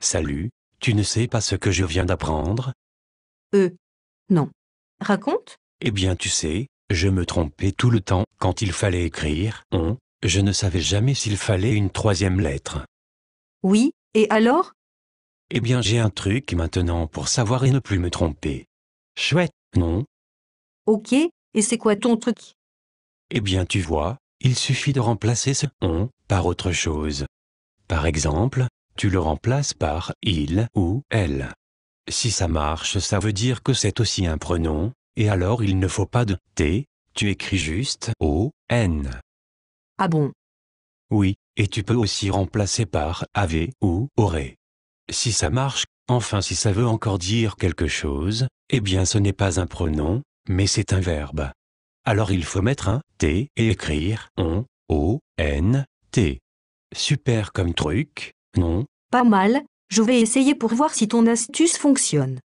Salut, tu ne sais pas ce que je viens d'apprendre Euh. Non. Raconte Eh bien tu sais, je me trompais tout le temps quand il fallait écrire on, je ne savais jamais s'il fallait une troisième lettre. Oui, et alors Eh bien j'ai un truc maintenant pour savoir et ne plus me tromper. Chouette, non Ok, et c'est quoi ton truc Eh bien tu vois, il suffit de remplacer ce on par autre chose. Par exemple, tu le remplaces par il ou elle. Si ça marche, ça veut dire que c'est aussi un pronom, et alors il ne faut pas de T, tu écris juste O, N. Ah bon Oui, et tu peux aussi remplacer par AV ou aurait. Si ça marche, enfin si ça veut encore dire quelque chose, eh bien ce n'est pas un pronom, mais c'est un verbe. Alors il faut mettre un T et écrire on, O, N, T. Super comme truc, non. Pas mal, je vais essayer pour voir si ton astuce fonctionne.